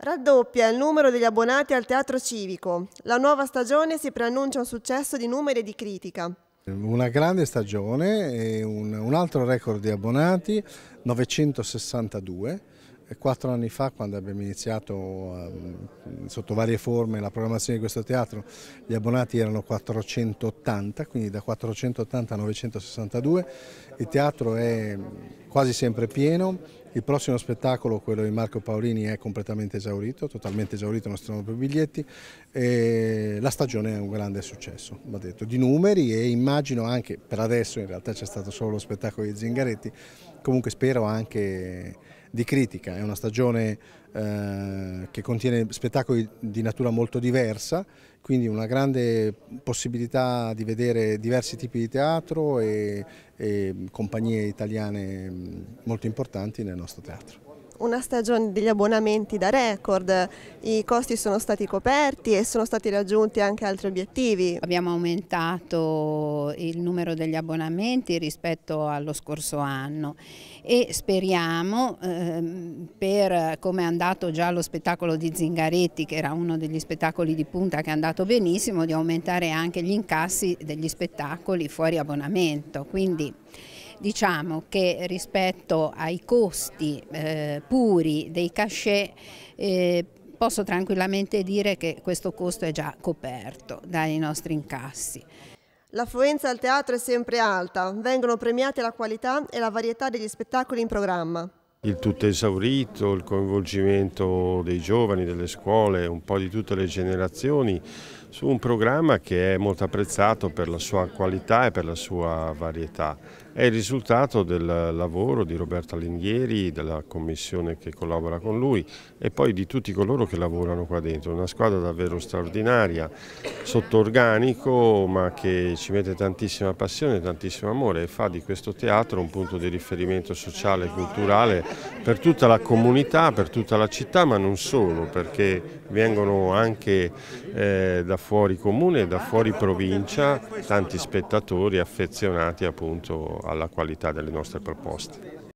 Raddoppia il numero degli abbonati al Teatro Civico. La nuova stagione si preannuncia un successo di numeri e di critica. Una grande stagione, un, un altro record di abbonati, 962. Eh, quattro anni fa, quando abbiamo iniziato um, sotto varie forme la programmazione di questo teatro, gli abbonati erano 480, quindi da 480 a 962. Il teatro è quasi sempre pieno, il prossimo spettacolo, quello di Marco Paolini, è completamente esaurito, totalmente esaurito, non stanno più biglietti e la stagione è un grande successo, va detto, di numeri e immagino anche, per adesso in realtà c'è stato solo lo spettacolo di Zingaretti, comunque spero anche di critica, è una stagione eh, che contiene spettacoli di natura molto diversa, quindi una grande possibilità di vedere diversi tipi di teatro e, e compagnie italiane mm, molto importanti nel nostro teatro una stagione degli abbonamenti da record, i costi sono stati coperti e sono stati raggiunti anche altri obiettivi. Abbiamo aumentato il numero degli abbonamenti rispetto allo scorso anno e speriamo, ehm, per come è andato già lo spettacolo di Zingaretti, che era uno degli spettacoli di punta che è andato benissimo, di aumentare anche gli incassi degli spettacoli fuori abbonamento. Quindi, Diciamo che rispetto ai costi eh, puri dei cachet eh, posso tranquillamente dire che questo costo è già coperto dai nostri incassi. L'affluenza al teatro è sempre alta, vengono premiate la qualità e la varietà degli spettacoli in programma. Il tutto esaurito, il coinvolgimento dei giovani, delle scuole, un po' di tutte le generazioni su un programma che è molto apprezzato per la sua qualità e per la sua varietà è il risultato del lavoro di Roberto Alighieri, della commissione che collabora con lui e poi di tutti coloro che lavorano qua dentro. Una squadra davvero straordinaria, sotto organico, ma che ci mette tantissima passione, tantissimo amore e fa di questo teatro un punto di riferimento sociale e culturale per tutta la comunità, per tutta la città, ma non solo, perché vengono anche eh, da fuori comune, da fuori provincia, tanti spettatori affezionati appunto alla qualità delle nostre proposte.